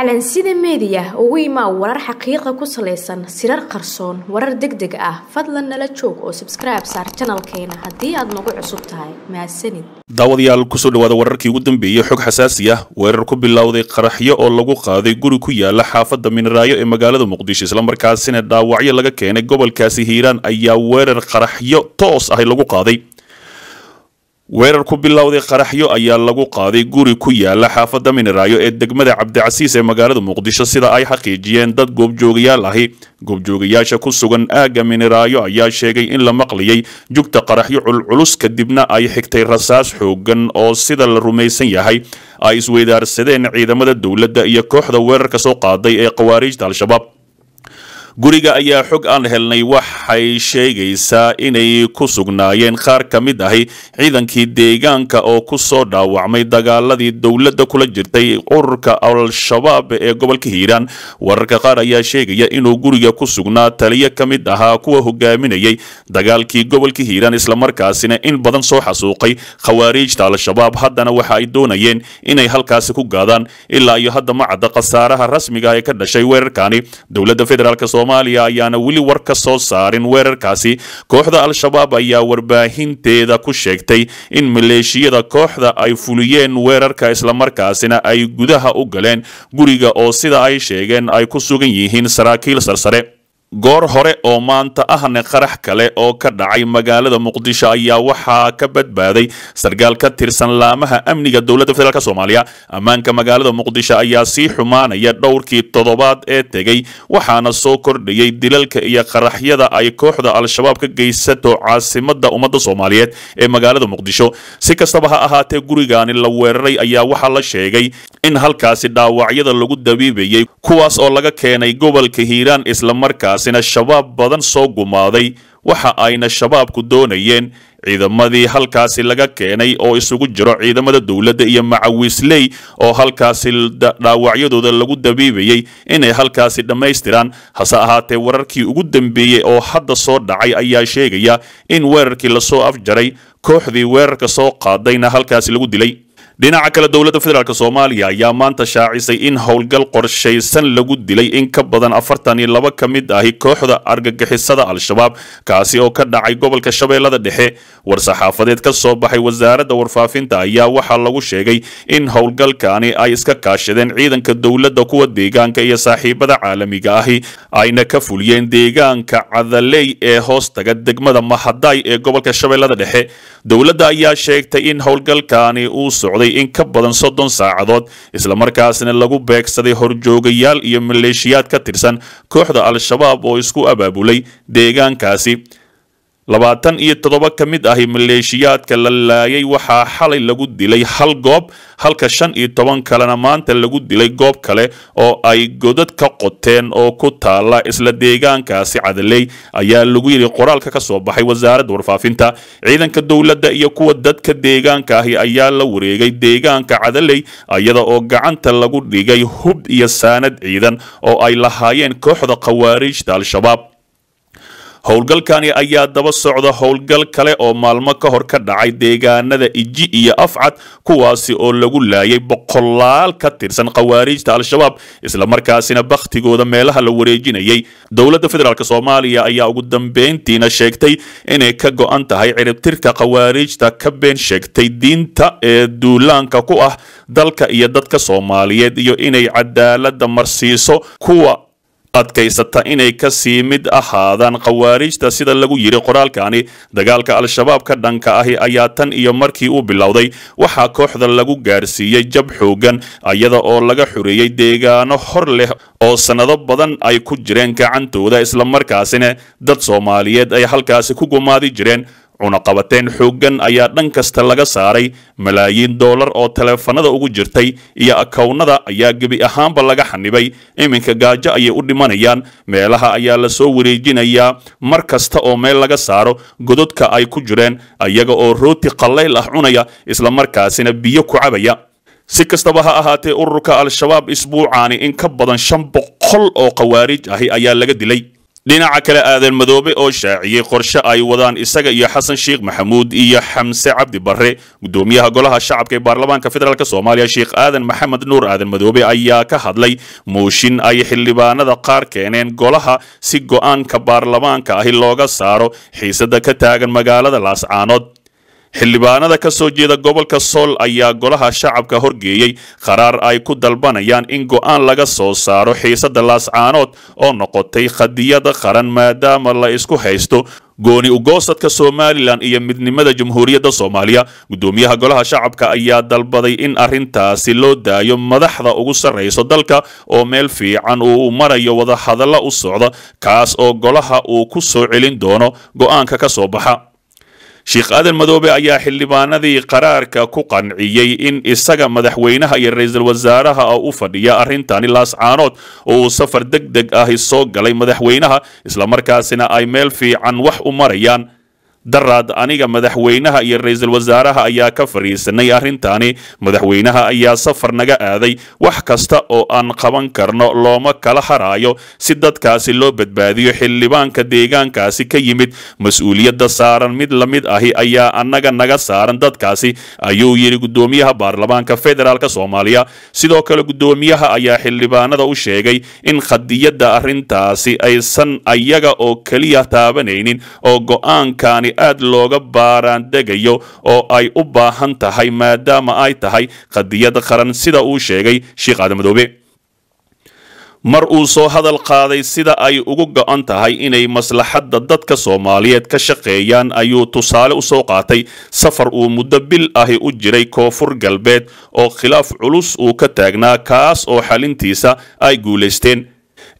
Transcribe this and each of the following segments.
calansida meediya ugu imaa warar xaqiiqa ku salaysan sirar qarsoon warar deg deg ah fadlan nala joog oo subscribe saar janalkeena haddii aad nagu cusub tahay mahadsanid daawadayaal kusoo dhawaada wararkii ugu dambeeyey xog xasaasi ah weerar ku bilowday qaraxyo oo lagu qaaday guri ku yaala xaafadda miniraayo ee magaalada muqdisho islamarkaasina dhaawacyo laga keenay gobolkaasi hiiraan ayaa weerar qaraxyo toos ahi lagu qaaday weerar ku bilowday qaraxyo ayaa lagu qaaday guri ku yaala xaafadda miniraayo ee degmada cabdicasiis ee magaalada muqdisho sida ay xaqiijiyeen dad goobjoogayaal ahi goobjoogayaasha ku sugan aagga miniraayo ayaa sheegay in la maqlayay jugta qaraxyo culculus kadibna ay xigtay rasaas xoogan oo sida la rumaysan yahay ay isweydaarsadeen ciidamada dowladda iyo kooxda weerarka soo qaaday ee khawaariijta al-shabaab guriga ayaa xog aan helnay waxay sheegaysaa inay ku sugnaayeen qaar ka mid ahi ciidankii deegaanka oo ku soo dhaawacmay dagaaladii dowladda kula jirtay cururka al-shabaab ee gobolka hiiraan wararka qaar ayaa sheegaya inuu guriga ku sugnaa taliyo ka mid ahaa kuwa hogaaminayay dagaalkii gobolka hiiraan islamarkaasina in badan soo xasuuqay khawaariijta al-shabaab haddana waxa ay doonayeen inay halkaasi ku gaadaan ilaa iyo hadda ma cadda khasaaraha rasmiga ah ee ka dhashay weerarkaani dowladda federaalk soomaaliya ayaana weli war ka soo saarin weerarkaasi kooxda al-shabaab ayaa warbaahinteeda ku sheegtay in maleeshiyada kooxda ay fuliyeen weerarka islamarkaasina ay gudaha u galeen guriga oo sida ay sheegeen ay ku sugan yihiin saraakiil sarsare goor hore oo maanta ahne qarax kale oo ka dhacay magaalada muqdisho ayaa waxaa ka badbaaday sargaal ka tirsan laamaha amniga dowladda federaalk soomaaliya ammaanka magaalada muqdisho ayaa sii xumaanaya dhowrkii toddobaad ee tegey waxaana soo kordhayay dilalka iyo qaraxyada ay kooxda al-shabaab ka geysato caasimada ummadda soomaaliyeed ee magaalada muqdisho si kastaba ha ahaatee gurigaani la weeraray ayaa waxaa la sheegay in halkaasi dhaawacyada lagu dabiibayey kuwaas oo laga keenay gobolka hiiraan islamarkaas halkaasina shabaab badan soo gumaaday waxa ayna shabaabku doonayeen ciidamadii halkaasi laga keenay oo isugu jiro ciidamada dowladda iyo macawisley oo halkaasi dhaawacyadooda lagu dabiibayey inay halkaasi dhammaystiraan hase ahaatee wararkii ugu dambeeyey oo hadda soo dhacay ayaa sheegaya in weerarkii lasoo afjaray kooxdii weerarka soo qaadayna halkaasi lagu dilay dhinaca kale dowladda federaalk soomaaliya ayaa maanta shaacisay in howlgal qorshaysan lagu dilay in ka badan afartan iyo laba ka mid ahi kooxda argagixisada al-shabaab kaasi oo ka dhacay gobolka shabeellada dhexe war-saxaafadeed ka soo baxay wasaaradda warfaafinta ayaa waxaa lagu sheegay in howlgalkani ay iska kaashadeen ciidanka dowladda kuwa deegaanka iyo saaxiibada caalamiga ahi ayna ka fuliyeen deegaanka cadaley ee hoostaga degmada mahadaay ee gobolka shabeellada dhexe dowladda ayaa sheegtay in howlgalkani uu socday socotay in ka badan soddon saacadood isla markaasna lagu beegsaday horjoogayaal iyo maleeshiyaad ka tirsan kooxda al-shabaab oo isku abaabulay deegaankaasi labaatan iyo toddoba ka mid ahi maleeshiyaadka la laayay waxaa xalay lagu dilay hal goob halka shan iyo toban kalena maanta lagu dilay goob kale oo ay godad ka qoteen oo ku taala isla deegaankaasi cadaley ayaa lagu yidhi qoraalka ka soo baxay wasaaradda warfaafinta ciidanka dowladda iyo kuwa dadka deegaanka ahi ayaa la wareegay deegaanka cadaley iyada oo gacanta lagu dhigay hub iyo saanad ciidan oo ay lahaayeen kooxda khawaarijta al-shabaab howlgalkani ayaa daba socda howlgal kale oo maalmo ka hor ka dhacay deegaanada iji iyo afcad kuwaasi oo lagu laayay boqolaal ka tirsan khawaariijta al-shabaab islamarkaasina bakhtigooda meelaha la wareejinayay dowladda federaalk soomaaliya ayaa ugu dambeyntiina sheegtay inay ka go'an tahay ciribtirka khawaariijta ka been sheegtay diinta ee duulaanka ku ah dalka iyo dadka soomaaliyeed iyo inay cadaalada marsiiso kuwa adkaysata inay ka sii mid ahaadaan khawaarijta sida lagu yidhi qoraalkani dagaalka al-shabaab ka dhanka ahi ayaa tan iyo markii uu bilowday waxaa kooxda lagu gaarsiiyey jab xooggan iyada oo laga xureeyey deegaano hor leh oo sannado badan ay ku jireen gacantooda isla markaasina dad soomaaliyeed ay halkaasi ku gumaadi jireen cunaqabateen xooggan ayaa dhan kasta laga saaray malaayiin doolar oo taleefanada ugu jirtay iyo akownada ayaa gebi ahaanba laga xanibay iminka gaajo ayay u dhimanayaan meelaha ayaa la soo wareejinayaa mar kasta oo meel laga saaro gododka ay ku jireen ayaga oo rooti qallayl ah cunaya isla markaasina biyo ku cabaya si kastaba ha ahaatee ururka al-shabaab isbuucaani in ka badan shan boqol oo khawaarij ahi ayaa laga dilay dhinaca kale aadan madoobe oo shaaciyey qorshe ay wadaan isaga iyo xasan sheekh maxamuud iyo xamse cabdi barre gudoomiyaha golaha shacabka ee baarlamaanka federaalk soomaaliya sheekh aadan maxamed nuur aadan madoobe ayaa ka hadlay mooshin ay xildhibaanada qaar keeneen golaha si go-aanka baarlamaanka ahi looga saaro xiisada ka taagan magaalada laascaanood xildhibaanada ka soo jeeda gobolka sool ayaa golaha shacabka horgeeyey qaraar ay ku dalbanayaan in go'aan laga soo saaro xiisadda laascaanood oo noqotay khadiyada qaran maadaama la isku haysto gooni ugoosadka somalilan iyo midnimada jamhuuriyadda soomaaliya guddoomiyaha golaha shacabka ayaa dalbaday in arrintaasi loo daayo madaxda ugu sarrayso dalka oo meel fiican uu marayo wadahadalla u socda kaas oo golaha uu ku soo celin doono go'aanka ka soo baxa sheekh aadan madoobe ayaa xildhibaanadii qaraarka ku qanciyey in isaga madaxweynaha iyo ra-iisul wasaaraha oo u fadhiya arrintani laascaanood oo uu safar deg deg ahi soo galay madaxweynaha isla markaasina ay meel fiican wax u marayaan daraad aniga madaxweynaha iyo ra-iisul wasaaraha ayaa ka fadhiisanay arrintaani madaxweynaha ayaa safar naga aaday wax kasta oo aan qaban karno looma kala haraayo si dadkaasi loo badbaadiyo xildhibaanka deegaankaasi ka yimid mas-uuliyadda saaran mid la mid ahi ayaa annaga naga saaran dadkaasi ayuu yidhi guddoomiyaha baarlamaanka federaalk soomaaliya sidoo kale guddoomiyaha ayaa xildhibaanada u sheegay in khadiyadda arrintaasi aysan ayaga oo keliya taabanaynin oo go weli aad looga degayo oo ay u baahan tahay maadaama ay tahay qadiyad qaran sida uu sheegay sheekh aadamadoobe mar uu soo hadal qaaday sida ay ugu go'an tahay inay maslaxadda dadka soomaaliyeed ka shaqeeyaan ayuu tusaale u soo qaatay safar uu muddo bil ahi u jiray koonfur galbeed oo khilaaf culus uu ka taagnaa kaas oo xalintiisa ay guulaysteen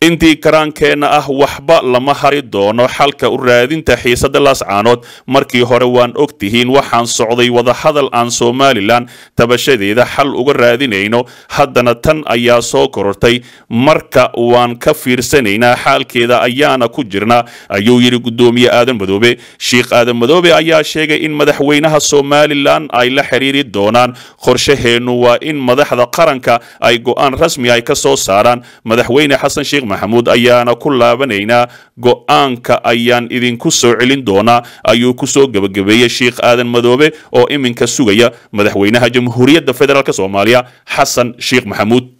intii karaankeenna ah waxba lama hari doono xalka u raadinta xiisadda laascaanood markii hore waan og tihiin waxaan socday wadahadal aan somalilan tabashadeeda xal uga raadinayno haddana tan ayaa soo korortay marka waan ka fiirsanaynaa xaalkeeda ayaana ku jirnaa ayuu yidhi guddoomiye aadan madoobe sheikh aadan madoobe ayaa sheegay in madaxweynaha somalilan ay la xiriiri doonaan qorshaheennu waa in madaxda qaranka ay go'aan rasmi ay ka soo saaraan madaxweyne xasan sheikh maxamuud ayaana ku laabanaynaa go'aanka ayaan idinku soo celin doonaa ayuu kusoo gebagabeeyey sheikh aadan madoobe oo iminka sugaya madaxweynaha jamhuuriyadda federaalk soomaaliya xasan sheikh maxamuud